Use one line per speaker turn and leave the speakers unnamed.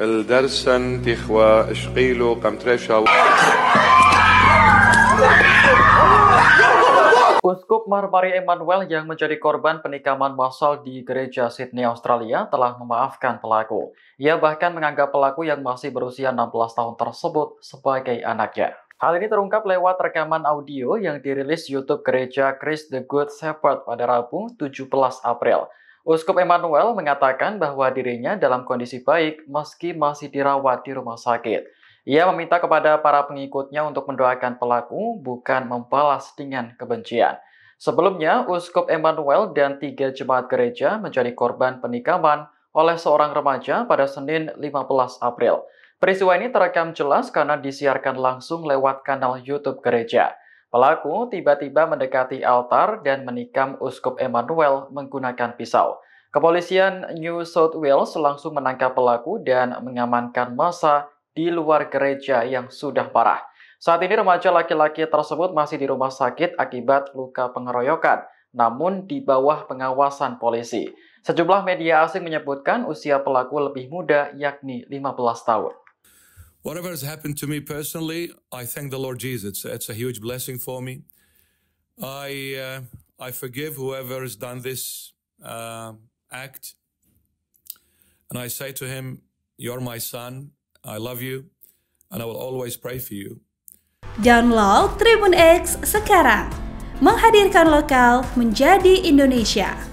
الدرسن تخوا شقيلو قمترشا
Uskup Marmari Emmanuel yang menjadi korban penikaman massal di gereja Sydney, Australia telah memaafkan pelaku. Ia bahkan menganggap pelaku yang masih berusia 16 tahun tersebut sebagai anaknya. Hal ini terungkap lewat rekaman audio yang dirilis YouTube gereja Chris the Good Shepherd pada Rabu 17 April. Uskup Emmanuel mengatakan bahwa dirinya dalam kondisi baik meski masih dirawat di rumah sakit. Ia meminta kepada para pengikutnya untuk mendoakan pelaku, bukan membalas dengan kebencian. Sebelumnya, Uskup Emmanuel dan tiga jemaat gereja menjadi korban penikaman oleh seorang remaja pada Senin 15 April. Peristiwa ini terekam jelas karena disiarkan langsung lewat kanal YouTube gereja. Pelaku tiba-tiba mendekati altar dan menikam Uskup Emmanuel menggunakan pisau. Kepolisian New South Wales langsung menangkap pelaku dan mengamankan masa di luar gereja yang sudah parah. Saat ini remaja laki-laki tersebut masih di rumah sakit akibat luka pengeroyokan, namun di bawah pengawasan polisi. Sejumlah media asing menyebutkan usia pelaku lebih muda yakni 15 tahun.
Whatever has happened to me personally, I thank the Lord Jesus. It's, it's a huge blessing for me. I uh, I forgive whoever has done this uh, act, and I say to him, "You're my son. I love you, and I will always pray for you." Download
Tribun X sekarang, menghadirkan lokal menjadi Indonesia.